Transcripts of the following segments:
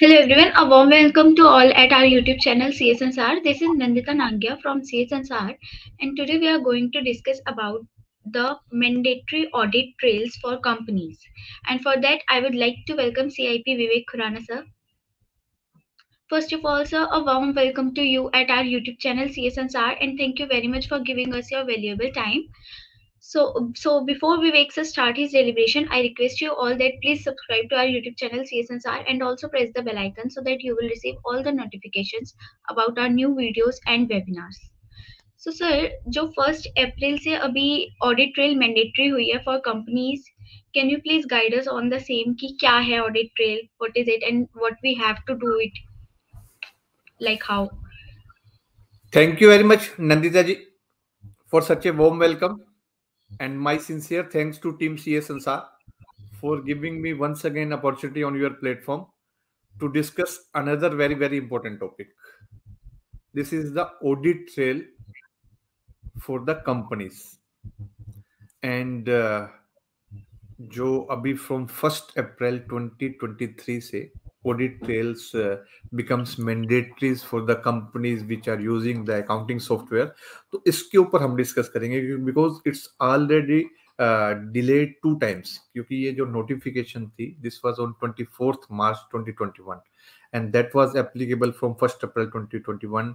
Hello everyone, a warm welcome to all at our YouTube channel CSNSR. This is Nandita Nagya from CSNSR and today we are going to discuss about the mandatory audit trails for companies. And for that, I would like to welcome CIP Vivek Khurana sir. First of all, sir, a warm welcome to you at our YouTube channel CSNSR and thank you very much for giving us your valuable time so so before we make sir start his deliberation i request you all that please subscribe to our youtube channel csnsr and also press the bell icon so that you will receive all the notifications about our new videos and webinars so sir jo first april se abhi audit trail mandatory hui hai for companies can you please guide us on the same ki kya hai audit trail what is it and what we have to do it like how thank you very much nandita ji for such a warm welcome and my sincere thanks to team cs ansar for giving me once again opportunity on your platform to discuss another very very important topic this is the audit trail for the companies and uh, जो अभी from first April 2023 से audit trails uh, becomes mandatory for the companies which are using the accounting software to iske upar hum discuss karenge because it's already uh, delayed two times kyunki ye jo notification thi this was on 24th march 2021 and that was applicable from 1st april 2021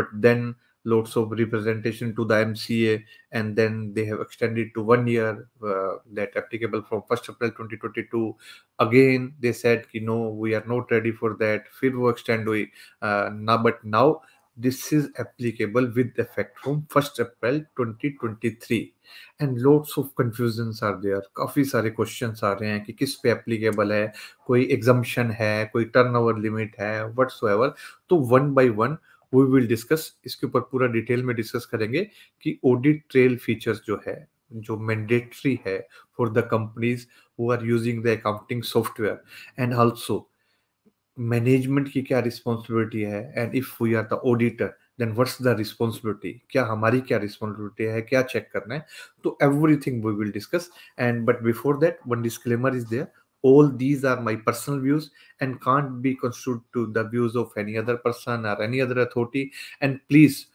but then lots of representation to the MCA, and then they have extended to one year uh, that applicable from 1st April 2022. Again, they said, you know, we are not ready for that. Fir wo extend हुई. Uh, now, but now this is applicable with effect from 1st April 2023. And lots of confusions are there. काफ़ी सारे questions आ रहे हैं कि किस पे applicable है कोई एग्जाम्शन है कोई टर्नओवर लिमिट है वट्स तो one by one we will discuss इसके ऊपर पूरा डिटेल में डिस्कस करेंगे कि ऑडिट ट्रेल फीचर्स जो है जो मैंडेटरी है for the companies who are using the accounting software and also management की क्या रिस्पॉन्सिबिलिटी है and if we are the auditor then what's the responsibility क्या हमारी क्या रिस्पॉन्सिबिलिटी है क्या चेक करना है तो everything we will discuss and but before that one disclaimer is there all these are my personal views and can't be construed to the views of any other person or any other authority and please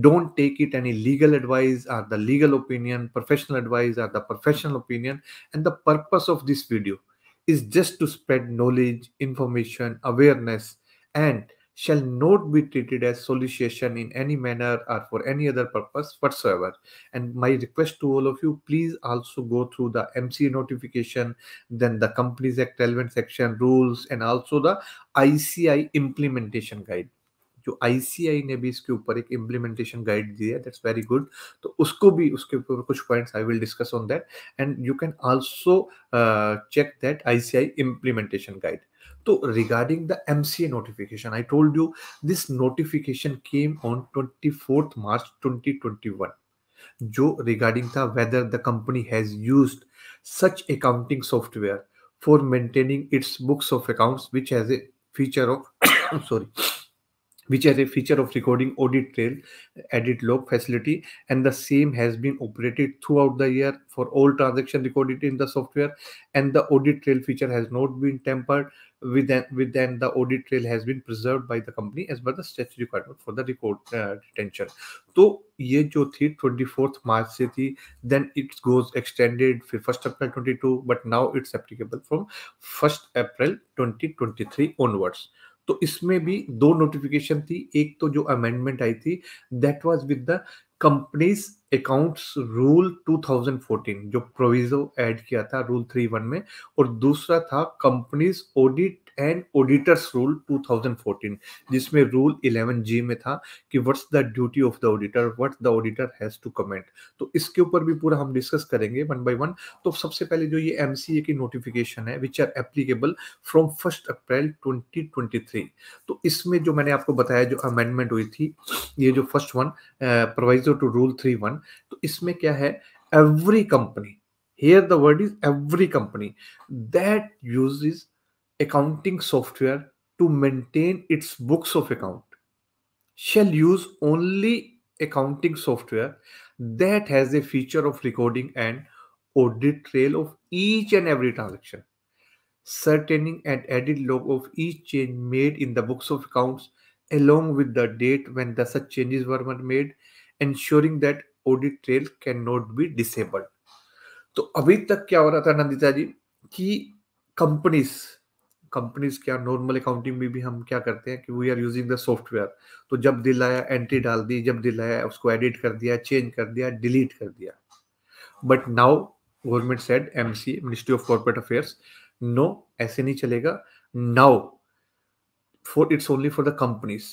don't take it any legal advice or the legal opinion professional advice or the professional opinion and the purpose of this video is just to spread knowledge information awareness and shall not be treated as solicitation in any manner or for any other purpose whatsoever. And my request to all of you, please also go through the MC notification, then the Companies Act relevant section rules, and also the ICI implementation guide. जो ICI ने भी इसके ऊपर एक implementation guide दिया that's very good तो उसको भी उसके ऊपर कुछ points I will discuss on that and you can also check that ICI implementation guide तो regarding the MCA notification I told you this notification came on twenty fourth March twenty twenty one जो regarding था whether the company has use such accounting software for maintaining its books of accounts which has a feature of sorry which has a feature of recording audit trail edit log facility and the same has been operated throughout the year for all transaction recorded in the software and the audit trail feature has not been tampered with then the audit trail has been preserved by the company as per the statutory requirement for the record uh, retention So, ये जो थी 24th March. से थी then it's goes 1st April first April 22 but now it's applicable from 1st april 2023 onwards. तो इसमें भी दो notification थी एक तो जो अमेंडमेंट आई थी that was with the companies accounts rule 2014 जो प्रोविजो ऐड किया था रूल थ्री वन में और दूसरा था companies audit and auditors rule 2014 जिसमें रूल 11 जी में था कि what's the duty of the auditor what the auditor has to comment तो इसके ऊपर भी पूरा हम डिस्कस करेंगे वन बाय वन तो सबसे पहले जो ये एमसीए की नोटिफिकेशन है which are applicable from first April 2023 तो इसमें जो मैंने आपको बताया जो अमेंडमेंट हुई थी ये जो first one proviso to rule three one तो इसमें क्या है every company here the word is every company that uses accounting software to maintain its books of account shall use only accounting software that has a feature of recording and audit trail of each and every transaction certaining and added log of each change made in the books of accounts along with the date when the such changes were made ensuring that audit trail cannot be disabled तो अभी तक क्या हो रहा था नंदिता जी कि companies companies क्या normal accounting में भी हम क्या करते हैं कि we are using the software तो जब दिल आया एंट्री डाल दी जब दिल आया उसको एडिट कर दिया चेंज कर दिया डिलीट कर दिया but now government said see ministry of corporate affairs no ऐसे नहीं चलेगा now for it's only for the companies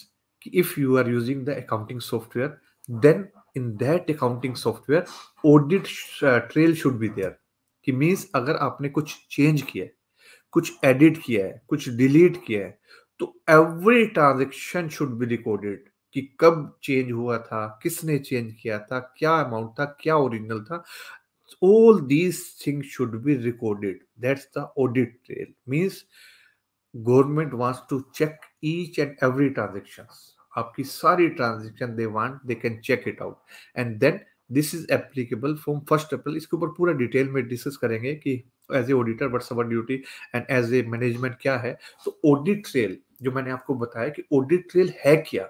if you are using the accounting software then in that accounting software audit trail should be there कि means uh, अगर आपने कुछ change किया कुछ edit किया है कुछ डिलीट किया है तो every transaction should be recorded कि कब चेंज हुआ था किसने चेंज किया था क्या अमाउंट था क्या ओरिजिनल था all these thing should be recorded that's the audit trail means government wants to check each and every transaction आपकी सारी ट्रांजेक्शन they want they can check it out and then this is applicable from first April इसके ऊपर पूरा detail में discuss करेंगे कि as a auditor what's our duty and as a management क्या है तो ऑडिट ट्रेल जो मैंने आपको बताया कि ऑडिट ट्रेल है क्या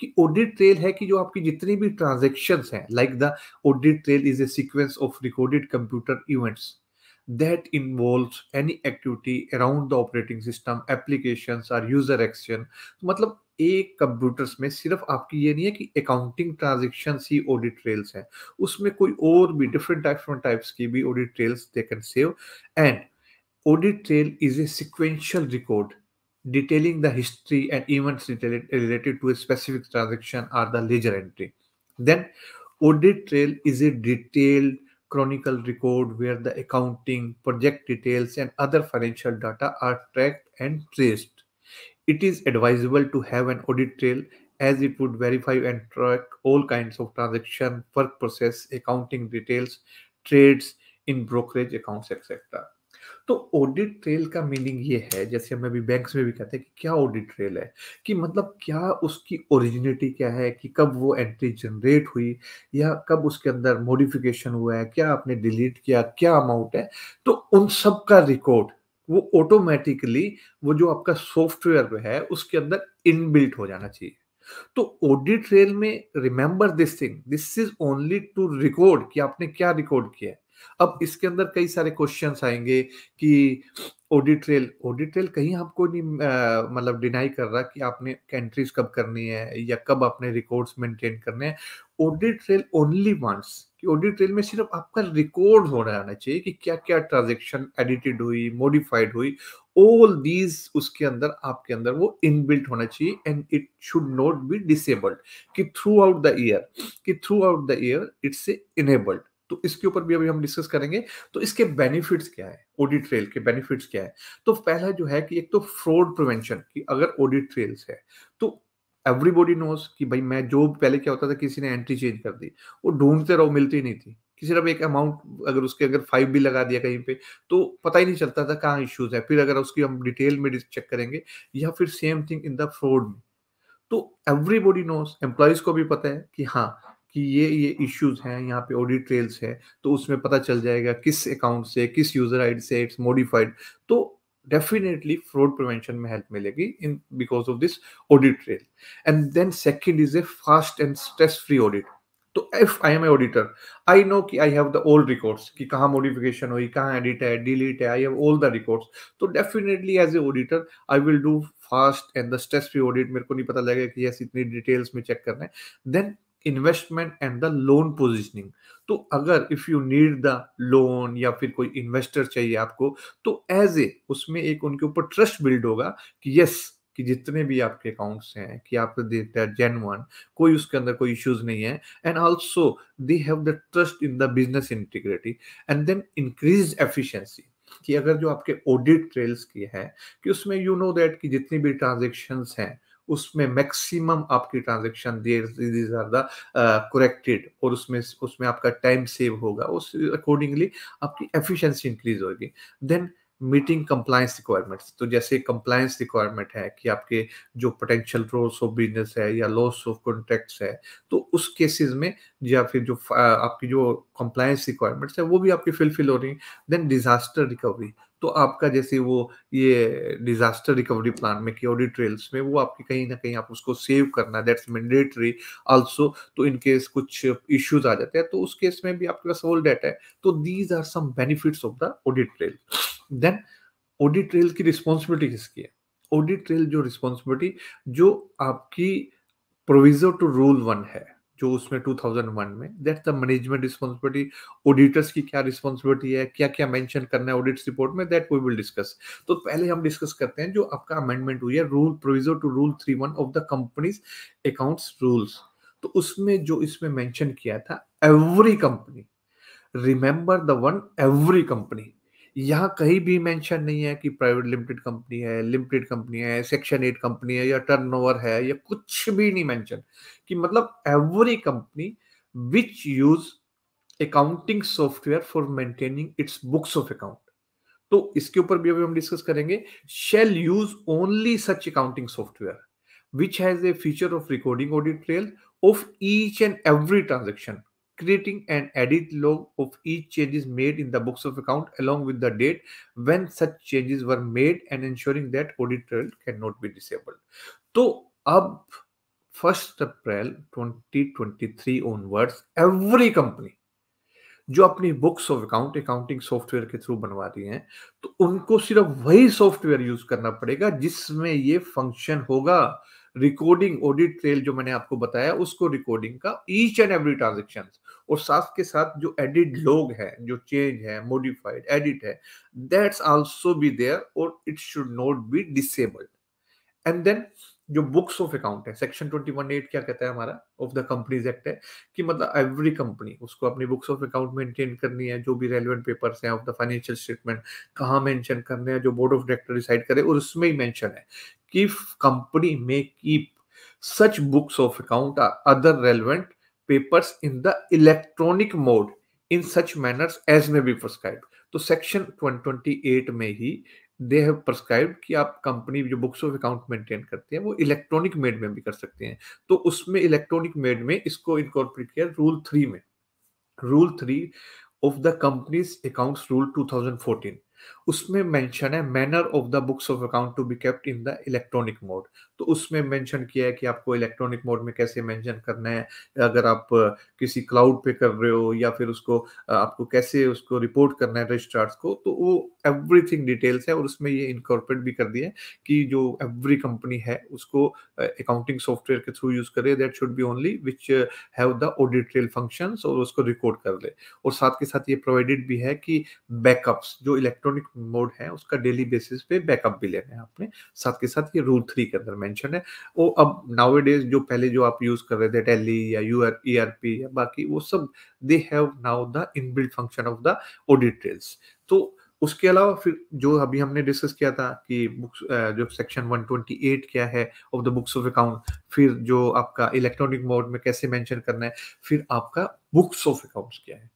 कि ऑडिट ट्रेल है कि जो आपकी जितनी भी ट्रांजेक्शन हैं like the audit trail is a sequence of recorded computer events that involve any activity around the operating system application or user action मतलब एक कंप्यूटर्स में सिर्फ आपकी ये नहीं है कि अकाउंटिंग ट्रांजेक्शन ही ऑडिट ट्रेल्स हैं उसमें कोई और भी डिफरेंट डिफरेंट टाइप्स की भी audit trails they can save and audit trail is a sequential record detailing the history and events related to a specific transaction or the ledger entry then audit trail is a detailed chronicle record where the accounting project details and other financial data are tracked and traced It is advisable to have an audit trail as it would verify and track all kinds of transaction, work process, accounting details, trades in brokerage accounts etc. तो audit trail का meaning ये है जैसे हम अभी banks में भी कहते हैं कि क्या ऑडिट ट्रेल है कि मतलब क्या उसकी ओरिजिनिटी क्या है कि कब वो एंट्री जनरेट हुई या कब उसके अंदर मॉडिफिकेशन हुआ है क्या आपने डिलीट किया क्या अमाउंट है तो उन सब का रिकॉर्ड वो ऑटोमेटिकली वो जो आपका सॉफ्टवेयर है उसके अंदर इनबिल्ट हो जाना चाहिए तो ऑडिट ट्रेल में remember this thing this is only to record कि आपने क्या रिकॉर्ड किया है अब इसके अंदर कई सारे क्वेश्चन आएंगे कि ऑडिट्रेल ऑडिट्रेल कहीं आपको नहीं मतलब डिनाई कर रहा कि आपने एंट्रीज कब करनी है या कब अपने रिकॉर्ड्स मेंटेन करने हैं ओडी ट्रेल ओनली वांट्स कि ओडी ट्रेल में सिर्फ आपका रिकॉर्ड हो रहा चाहिए कि क्या क्या ट्रांजेक्शन एडिटेड हुई मॉडिफाइड हुई ऑल दीज उसके अंदर आपके अंदर वो इनबिल्ट होना चाहिए and it should not be disabled कि थ्रू आउट द ईयर कि through out the year it's enabled तो इसके ऊपर भी अभी हम डिस्कस करेंगे तो इसके बेनिफिट्स क्या है ऑडिट ट्रेल के बेनिफिट्स क्या है तो पहला जो है कि एक तो फ्रॉड प्रिवेंशन कि अगर ऑडिट ट्रेल्स है तो एवरीबॉडी नोज कि भाई मैं जो पहले क्या होता था किसी ने एंट्री चेंज कर दी वो ढूंढते रहो मिलती नहीं थी किसी ने एक अमाउंट अगर उसके अगर फाइव भी लगा दिया कहीं पे तो पता ही नहीं चलता था कहाँ इश्यूज है फिर अगर उसकी हम डिटेल में चेक करेंगे या फिर same thing in the fraud में तो एवरीबॉडी नोज एम्प्लॉयज को भी पता है कि हाँ कि ये ये इश्यूज हैं यहाँ पे ऑडिट ट्रेल्स है तो उसमें पता चल जाएगा किस अकाउंट से किस यूजर आईडी से इट्स मॉडिफाइड तो डेफिनेटली फ्रॉड प्रिवेंशन में हेल्प मिलेगी in because of this audit trail and then second is a fast and stress free audit तो if I am editor auditor I know कि I have the old records कि कहाँ modification हुई कहाँ edit है delete है I have all the records तो definitely as a auditor I will do fast and the stress free audit मेरे को नहीं पता लगेगा कि यस इतनी डिटेल्स में चेक करना है then investment and the loan positioning तो अगर if you need the loan या फिर कोई इन्वेस्टर चाहिए आपको तो एज ए उसमें एक उनके ऊपर ट्रस्ट बिल्ड होगा कि यस कि जितने भी आपके अकाउंट्स हैं कि आप तो देते हैं जेन वन कोई उसके अंदर कोई इश्यूज नहीं है and also they have the trust in the business integrity and then increase efficiency कि अगर जो आपके ऑडिट ट्रेल्स की है कि उसमें यू नो दैट कि जितनी भी ट्रांजेक्शन हैं उसमें मैक्सिमम आपकी transaction there these are the corrected और उसमें उसमें आपका टाइम सेव होगा उस अकॉर्डिंगली आपकी एफिशिएंसी इंक्रीज होगी देन मीटिंग कंप्लायंस रिक्वायरमेंट्स तो जैसे कंप्लायंस रिक्वायरमेंट है कि आपके जो पोटेंशियल रोल्स ऑफ बिजनेस है या लॉस ऑफ कॉन्ट्रैक्ट्स है तो उस केसेस में या फिर जो आपकी जो कंप्लायंस रिक्वायरमेंट्स है वो भी आपकी फुलफिल हो रही है देन डिजास्टर रिकवरी तो आपका जैसे वो ये डिजास्टर रिकवरी प्लान में कि ऑडिट ट्रेल्स में वो आपकी कहीं ना कहीं आप उसको सेव करना दैट्स मैंडेटरी आल्सो तो इन केस कुछ इश्यूज आ जाते हैं तो उस केस में भी आपके पास होल डेटा है तो these are some benefits of the audit trail then audit trail की रिस्पॉन्सिबिलिटी किसकी है ऑडिट ट्रेल जो रिस्पॉन्सिबिलिटी जो आपकी प्रोविजो टू रूल वन है जो उसमें 2001 में that's the management responsibility auditors की क्या रिस्पॉन्सिबिलिटी है क्या क्या मेंशन करना है ऑडिट रिपोर्ट में दैट वी विल डिस्कस तो पहले हम डिस्कस करते हैं जो आपका अमेंडमेंट हुई है rule proviso to rule three one of the companies accounts rules तो उसमें जो इसमें मेंशन किया था every company remember the one every company यहाँ कहीं भी मेंशन नहीं है कि प्राइवेट लिमिटेड कंपनी है लिमिटेड कंपनी है सेक्शन एट कंपनी है या टर्नओवर है या कुछ भी नहीं मेंशन कि मतलब every company which use accounting software for maintaining its books of account तो इसके ऊपर भी अभी हम डिस्कस करेंगे shall use only such accounting software which has a feature of recording audit trail of each and every transaction creating and edit log of each changes made in the books of account along with the date when such changes were made and ensuring that audit trail cannot be disabled. So, अब 1st april 2023 onwards every company जो अपनी books of account accounting software के through बनवा रही हैं तो उनको सिर्फ वही सॉफ्टवेयर यूज करना पड़ेगा जिसमें ये फंक्शन होगा रिकॉर्डिंग ऑडिट ट्रेल जो मैंने आपको बताया उसको रिकॉर्डिंग का ईच एंड एवरी ट्रांजेक्शन और साथ के साथ जो एडिड लोग हैं जो चेंज है मॉडिफाइड एडिट है दैट्स आल्सो बी देयर और it should not be disabled and then जो बुक्स ऑफ अकाउंट है सेक्शन ट्वेंटी वन एट क्या कहता है हमारा ऑफ द कंपनीज एक्ट है कि मतलब एवरी कंपनी उसको अपनी बुक्स ऑफ अकाउंट मेंटेन करनी है जो भी रेलिवेंट पेपर्स हैं ऑफ द फाइनेंशियल स्टेटमेंट कहाँ मेंशन करने हैं जो बोर्ड ऑफ डायरेक्टर डिसाइड करे और उसमें ही मेंशन है कि कंपनी में keep such books of account other relevant papers in the electronic mode in such manners as may be prescribed तो सेक्शन 128 में ही दे हैव प्रस्क्राइब कि आप कंपनी जो बुक्स ऑफ अकाउंट मेंटेन करते हैं वो इलेक्ट्रॉनिक मेड में भी कर सकते हैं तो उसमें इलेक्ट्रॉनिक मेड में इसको इनकॉर्पोरेट किया रूल थ्री में rule three of the companies accounts rule 2014 उसमें मेंशन है manner of the books of account to be kept in the electronic mode तो उसमें मेंशन किया है कि आपको इलेक्ट्रॉनिक मोड में कैसे मेंशन करना है अगर आप किसी क्लाउड पे कर रहे हो या फिर उसको आपको कैसे उसको रिपोर्ट करना है रजिस्ट्रार्स को तो वो एवरीथिंग डिटेल्स है और उसमें ये इनकॉर्पोरेट भी कर दिया है कि जो एवरी कंपनी है उसको अकाउंटिंग सॉफ्टवेयर के थ्रू यूज करे that should be only which have the audit trail function और उसको रिकॉर्ड कर ले और साथ के साथ ये प्रोवाइडेड भी है कि बैकअप्स जो इलेक्ट्रॉनिक मोड है उसका डेली बेसिस पे बैकअप भी लेना है आपने साथ के साथ ये रूल थ्री के अंदर मेंशन है वो अब नाउ डेज जो पहले जो आप यूज कर रहे थे डेली या यू आर e या बाकी वो सब they have now the inbuilt function of the audit trails तो उसके अलावा फिर जो अभी हमने डिस्कस किया था कि बुक्स जो सेक्शन 128 क्या है of the books of account फिर जो आपका इलेक्ट्रॉनिक मोड में कैसे मेंशन करना है फिर आपका बुक्स ऑफ अकाउंट्स क्या है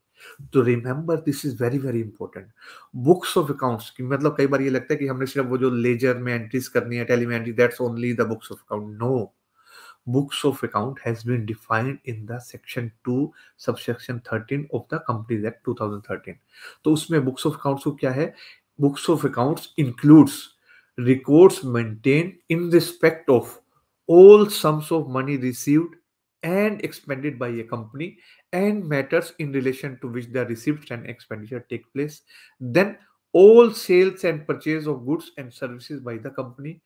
तो remember this is very very important books of accounts मतलब कई बार ये लगता है कि हमने सिर्फ वो जो लेजर में एंट्रीज करनी है टेली में entry that's only the books of account no books of account has been defined in the section 2 subsection 13 of the companies act 2013 तो उसमें books of accounts को क्या है books of accounts includes records maintained in respect of all sums of money received and expended by a company and matters in relation to which the receipts and expenditure take place then all sales and purchase of goods and services by the company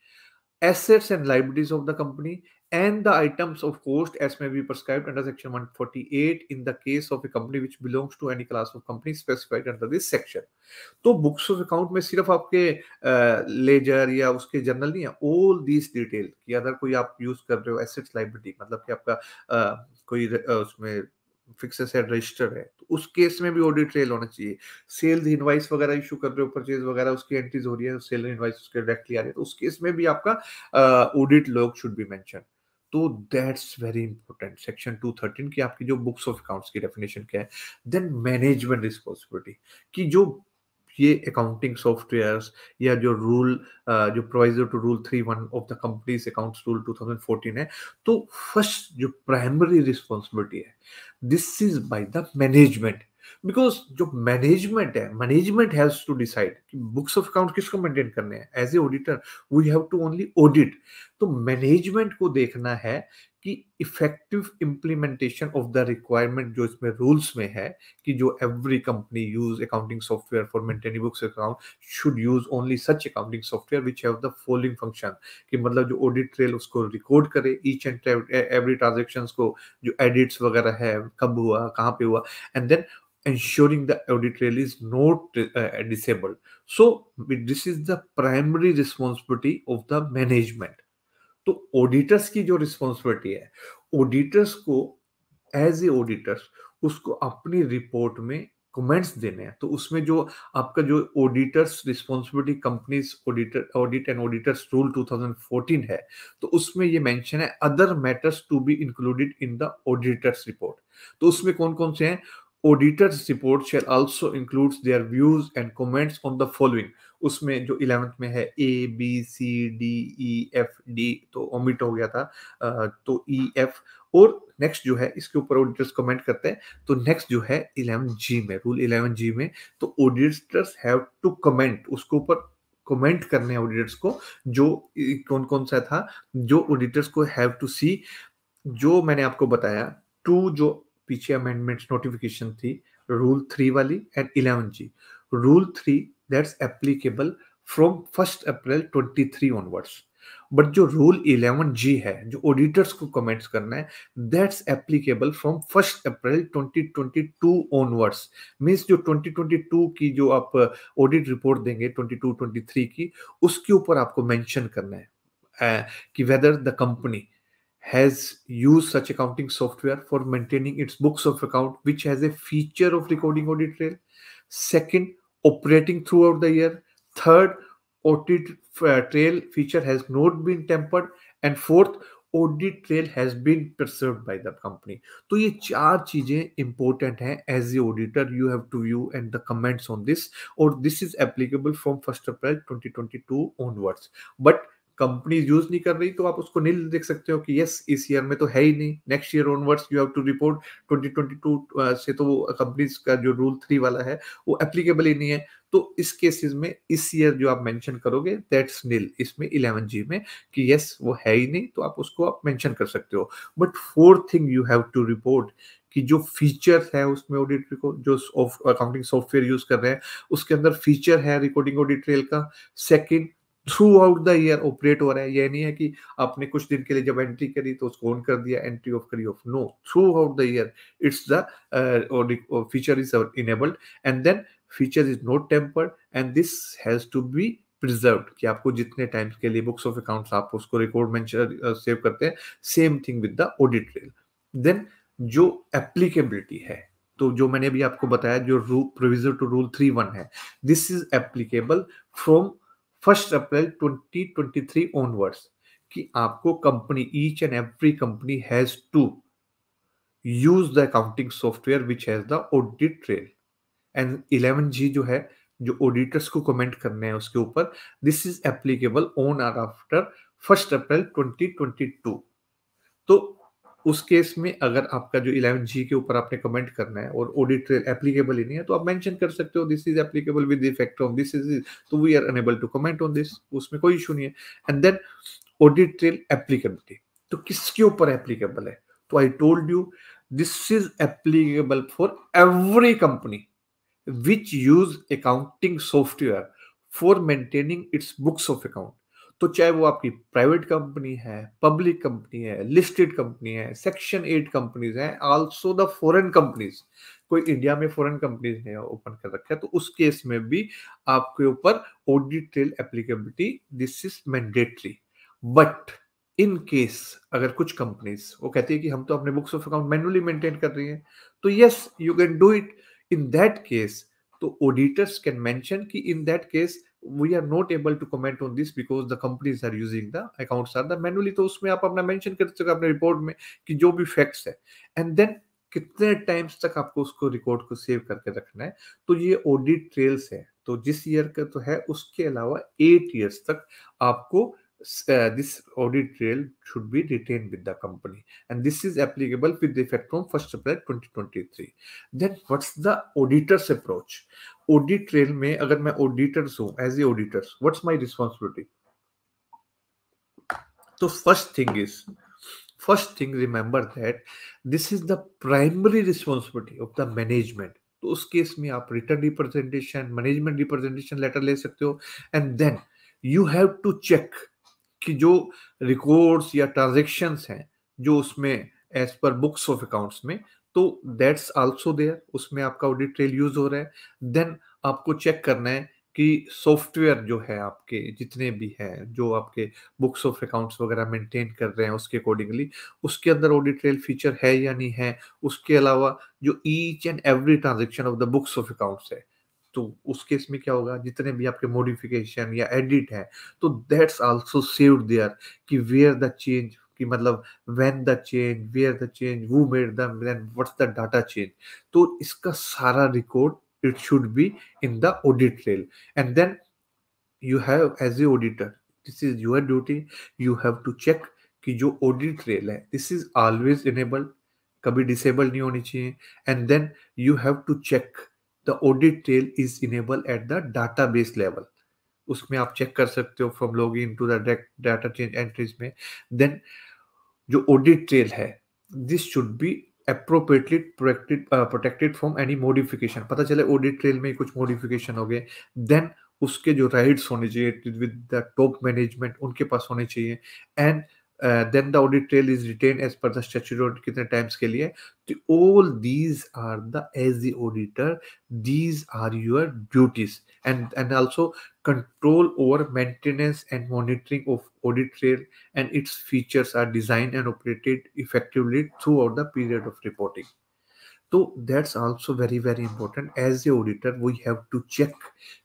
assets and liabilities of the company and the items of cost as may be prescribed under section 148 in the case of a company which belongs to any class of company specified under this section so तो books of account में सिर्फ आपके laser या उसके journal नहीं है all this detail कि अगर कोई आप यूज कर रहे हो एसेट्स लाइबिलिटी मतलब कि koi कोई उसमें फिक्सेस हेड रजिस्टर्ड है तो उस केस में भी ऑडिट ट्रेल होना चाहिए सेल्स इनवाइस वगैरह इशू कर रहे हो परचेज वगैरह उसकी एंट्रीज हो रही है सेल इनवाइस उसके डायरेक्टली आ रही है तो उस केस में भी आपका audit log should be mention तो दैट्स वेरी इंपॉर्टेंट सेक्शन 213 की आपकी जो बुक्स ऑफ अकाउंट्स की डेफिनेशन क्या है देन मैनेजमेंट रिस्पॉन्सिबिलिटी कि जो ये अकाउंटिंग सॉफ्टवेयर्स या जो रूल जो proviso to rule three one of the companies accounts rule fourteen है तो फर्स्ट जो प्राइमरी रिस्पॉन्सिबिलिटी है this is by the management because जो मैनेजमेंट है मैनेजमेंट हैज टू डिसाइड कि बुक्स ऑफ अकाउंट किसको मेंटेन करने हैं as a auditor we have to only audit तो मैनेजमेंट को देखना है कि effective implementation of the requirement जो इसमें रूल्स में है कि जो every company use accounting software for maintaining books account should use only such accounting software which have the following function कि मतलब जो ऑडिट ट्रेल उसको रिकॉर्ड करे ईच एंड एवरी ट्रांजेक्शन को जो एडिट्स वगैरह है कब हुआ कहाँ पे हुआ and then ensuring the audit trail is not uh, disabled. So this is the primary responsibility of the management. तो ऑडिटर्स की जो रिस्पॉन्सिबिलिटी है ऑडिटर्स को एज ए ऑडिटर्स उसको अपनी रिपोर्ट में कमेंट्स देने हैं तो उसमें जो आपका जो auditors responsibility companies auditor audit and auditors rule 2014 है तो उसमें ये मेंशन है other matters to be included in the auditors report तो उसमें कौन कौन से हैं auditors report shall also includes their views and comments on the following उसमें जो इलेवेंथ में है A B C D E F D तो ओमिट हो गया था तो ई e, एफ और नेक्स्ट जो है इसके ऊपर ऑडिटर्स कमेंट करते हैं तो नेक्स्ट जो है इलेवन जी में रूल इलेवन जी में तो ऑडिटर्स हैव टू कमेंट उसके ऊपर कमेंट करने हैं ऑडिटर्स को जो कौन कौन सा था जो ऑडिटर्स को हैव टू सी जो मैंने आपको बताया टू जो पीछे अमेंडमेंट नोटिफिकेशन थी रूल थ्री वाली and eleven G rule three that's applicable from first April twenty three onwards but जो रूल इलेवन जी है जो ऑडिटर्स को कमेंट्स करना है that's applicable from first April twenty twenty two onwards means जो twenty twenty two की जो आप ऑडिट uh, रिपोर्ट देंगे ट्वेंटी टू ट्वेंटी थ्री की उसके ऊपर आपको मैंशन करना है uh, कि weather the company has used such accounting software for maintaining its books of account, which has a feature of recording audit trail. Second, operating throughout the year. Third, audit uh, trail feature has not been tempered. And fourth, audit trail has been preserved by the company. So these four things important hai. as the auditor. You have to view and the comments on this. Or this is applicable from 1st April 2022 onwards. But company use नहीं कर रही तो आप उसको नील देख सकते हो कि यस इस ईयर में तो है ही नहीं next year onwards you have to report 2022 से तो वो कंपनीज का जो रूल थ्री वाला है वो एप्लीकेबल ही नहीं है तो इस केसेस में इस ईयर जो आप मेंशन करोगे दैट्स नील इसमें इलेवन जी में कि यस वो है ही नहीं तो आप उसको आप मैंशन कर सकते हो but fourth thing you have to report कि जो फीचर है उसमें ऑडिटरी को जो अकाउंटिंग सॉफ्टवेयर यूज कर रहे हैं उसके अंदर फीचर है रिकॉर्डिंग ऑडिट ट्रेल का second through out the year operate हो रहा है ये नहीं है कि आपने कुछ दिन के लिए जब एंट्री करी तो उसको ऑन कर दिया एंट्री ऑफ करी off no through out the year it's the feature is enabled and then feature is not tampered and this has to be preserve कि आपको जितने टाइम्स के लिए बुक्स ऑफ अकाउंट्स आप उसको रिकॉर्ड में सेव करते हैं same thing with the audit rail then जो एप्लीकेबिलिटी है तो जो मैंने अभी आपको बताया जो provision to rule three one है this is applicable from first April 2023 onwards कि आपको company each and every company has to use the accounting software which has the audit trail and eleven G जो है जो auditors को comment करने हैं उसके ऊपर this is applicable on or after first April 2022 तो उस केस में अगर आपका जो इलेवन जी के ऊपर आपने कमेंट करना है और ऑडिट ट्रेल एप्लीकेबल ही नहीं है तो आप मेंशन कर सकते हो this is applicable with effect on this is तो we are enable to comment on this उसमें कोई इशू नहीं है and then audit trail applicability तो किसके ऊपर एप्लीकेबल है तो I told you this is applicable for every company which use accounting software for maintaining its books of account तो चाहे वो आपकी प्राइवेट कंपनी है पब्लिक कंपनी है लिस्टेड कंपनी है सेक्शन एट कंपनीज हैं आल्सो द फॉरेन कंपनीज कोई India में फॉरेन कंपनीज है ओपन कर रखा है तो उस केस में भी आपके ऊपर audit trail applicability this is mandatory but in case अगर कुछ कंपनीज वो कहती है कि हम तो अपने books of account manually maintain कर रही हैं तो yes you can do it in that case तो ऑडिटर्स कैन मेंशन कि in that case we are not able to comment on this because the companies are using the accounts are the manually तो उसमें आप अपना mention कर सकते हो अपने रिपोर्ट में कि जो भी फैक्ट्स है एंड देन कितने टाइम्स तक आपको उसको रिकॉर्ड को सेव करके रखना है तो ये ऑडिट ट्रेल्स है तो जिस ईयर का तो है उसके अलावा एट ईयर्स तक आपको this audit trail should be retain with the company and this is applicable with effect from first April 2023 then what's the auditors approach audit trail में अगर मैं ऑडिटर्स हूं as a auditors what's my responsibility तो first thing is first thing remember that this is the primary responsibility of the management तो उस case में आप return representation management representation letter ले सकते हो and then you have to check कि जो रिकॉर्ड्स या ट्रांजेक्शन हैं जो उसमें as per books of accounts में तो दैट्स आल्सो देयर उसमें आपका ऑडिट ट्रेल यूज हो रहा है देन आपको चेक करना है कि सॉफ्टवेयर जो है आपके जितने भी हैं जो आपके बुक्स ऑफ अकाउंट्स वगैरह मेंटेन कर रहे हैं उसके अकॉर्डिंगली उसके अंदर ऑडिट ट्रेल फीचर है या नहीं है उसके अलावा जो each and every transaction of the books of accounts है तो उस केस में क्या होगा जितने भी आपके मॉडिफिकेशन या एडिट है तो दैट्स आल्सो सेव्ड देयर कि वेयर द चेंज कि मतलब when the change where the change वो made the main what's the data change तो इसका सारा record it should be in the audit trail and then you have as a auditor this is your duty you have to check कि जो audit trail है this is always enabled कभी disable नहीं होनी चाहिए and then you have to check the audit trail is enable at the data base level उसमें आप check कर सकते हो from log in to the data change entries में देन जो ऑडिट ट्रेल है this should be appropriately protected protected from any modification पता चले ऑडिट ट्रेल में कुछ मॉडिफिकेशन हो गए देन उसके जो राइट्स होने चाहिए विद द टॉप मैनेजमेंट उनके पास होने चाहिए and Uh, then the audit trail is retained as per the statute kitne times ke liye the, all these are the as the auditor these are your duties and and also control over maintenance and monitoring of audit trail and its features are designed and operated effectively throughout the period of reporting तो that's also very very important as a auditor we have to check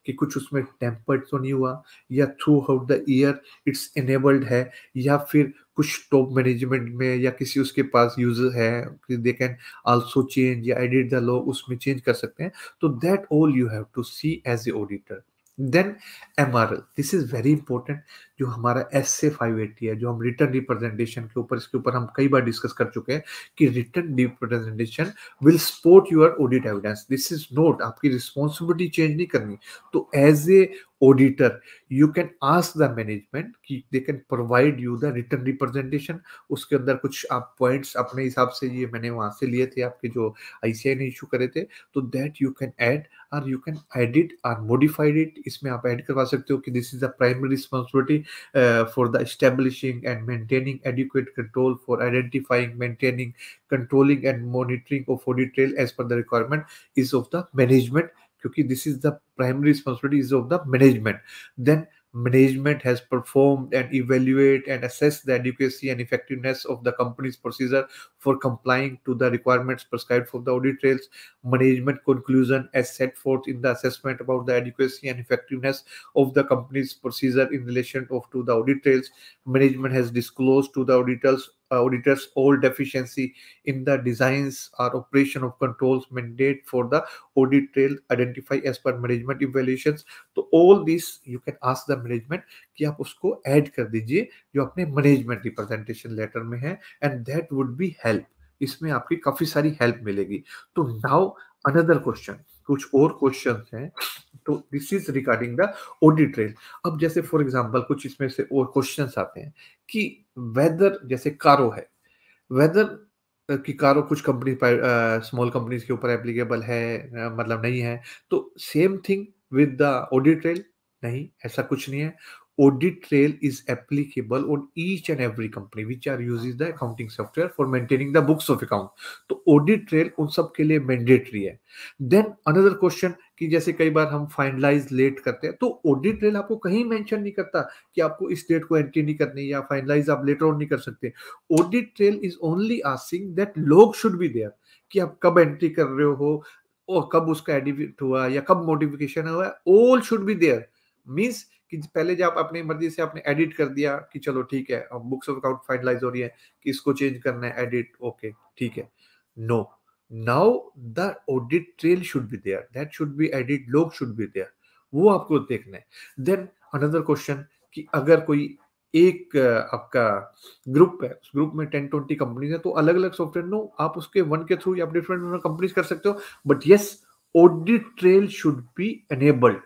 कि कुछ उसमें tampered तो नहीं हुआ या through out the year it's enabled है या फिर कुछ टॉप मैनेजमेंट में या किसी उसके पास यूजर है कि दे कैन आल्सो चेंज या एडिट द लॉ उसमें चेंज कर सकते हैं तो that all you have to see as a auditor then M R this is very important जो हमारा एस से फाइव एटी है जो हम रिटर्न रिप्रेजेंटेशन के ऊपर इसके ऊपर हम कई बार डिस्कस कर चुके हैं कि return representation will support your audit evidence this is not आपकी रिस्पॉन्सिबिलिटी चेंज नहीं करनी तो as a auditor you can ask the management कि they can provide you the return representation उसके अंदर कुछ आप पॉइंट्स अपने हिसाब से ये मैंने वहां से लिए थे आपके जो आई ने इशू करे थे तो दैट यू कैन एड और यू कैन एडिट और मॉडिफाइड इट इसमें आप ऐड करवा सकते हो कि this is the primary responsibility for the establishing and maintaining adequate control for identifying maintaining controlling and monitoring of audit trail as per the requirement is of the management क्योंकि this is the primary responsibility is of the management then management has performed and evaluate and assess the adequacy and effectiveness of the company's procedure for complying to the requirements prescribed for the audit trails management conclusion as set forth in the assessment about the adequacy and effectiveness of the company's procedure in relation of to the audit trails management has disclosed to the auditors auditors all deficiency in the designs or operation of controls mandate for the audit trail identify as per management evaluations so all these you can ask the management ki aap usko add kar dijiye jo apne management representation letter mein hai and that would be help इसमें आपकी काफी सारी help मिलेगी तो now another question कुछ और question हैं तो this is regarding the audit trail अब जैसे फॉर एग्जांपल कुछ इसमें से और क्वेश्चन आते हैं कि वेदर जैसे कारो है वेदर कि कारो कुछ कंपनी स्मॉल कंपनीज के ऊपर एप्लीकेबल है मतलब नहीं है तो same thing with the audit trail नहीं ऐसा कुछ नहीं है audit trail is applicable on each and every company which are uses the accounting software for maintaining the books of account तो audit trail उन सब के लिए mandatory है then another question कि जैसे कई बार हम फाइनलाइज लेट करते हैं तो ऑडिट ट्रेल आपको कहीं मेंशन नहीं करता कि आपको इस डेट को एंट्री नहीं करनी या फाइनलाइज आप लेटर ऑन नहीं कर सकते audit trail is only asking that log should be there कि आप कब एंट्री कर रहे हो और कब उसका एडिट हुआ या कब मोडिफिकेशन हुआ all should be there means कि पहले जब आप अपनी मर्जी से आपने एडिट कर दिया कि चलो ठीक है अब बुक्स ऑफ अकाउंट फाइनलाइज हो रही है कि इसको चेंज करना है एडिट ओके ठीक है no now the audit trail should be there that should be edit log should be there वो आपको देखना है देन अनदर क्वेश्चन कि अगर कोई एक आपका ग्रुप है उस ग्रुप में टेन ट्वेंटी कंपनीज है तो अलग अलग सॉफ्टवेयर नो आप उसके वन के थ्रू या डिफरेंट कंपनीज कर सकते हो but yes audit trail should be enabled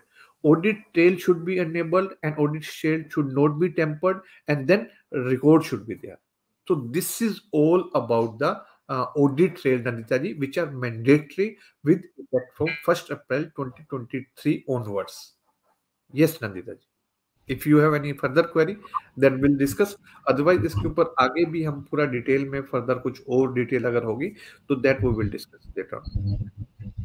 audit trail should be enabled and audit trail should not be tempered and then record should be there so this is all about the uh, audit trail Nanditaji, which are mandatory with effect from 1st April 2023 onwards. Yes, Nanditaji. If you have any further query then will discuss otherwise इसके ऊपर आगे भी हम पूरा detail में further कुछ और detail अगर होगी तो that we will discuss later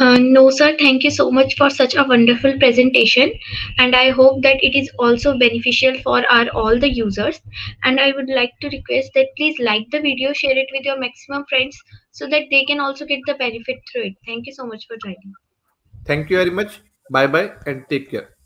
Uh, no, sir. Thank you so much for such a wonderful presentation. And I hope that it is also beneficial for our all the users. And I would like to request that please like the video, share it with your maximum friends so that they can also get the benefit through it. Thank you so much for joining. Thank you very much. Bye bye and take care.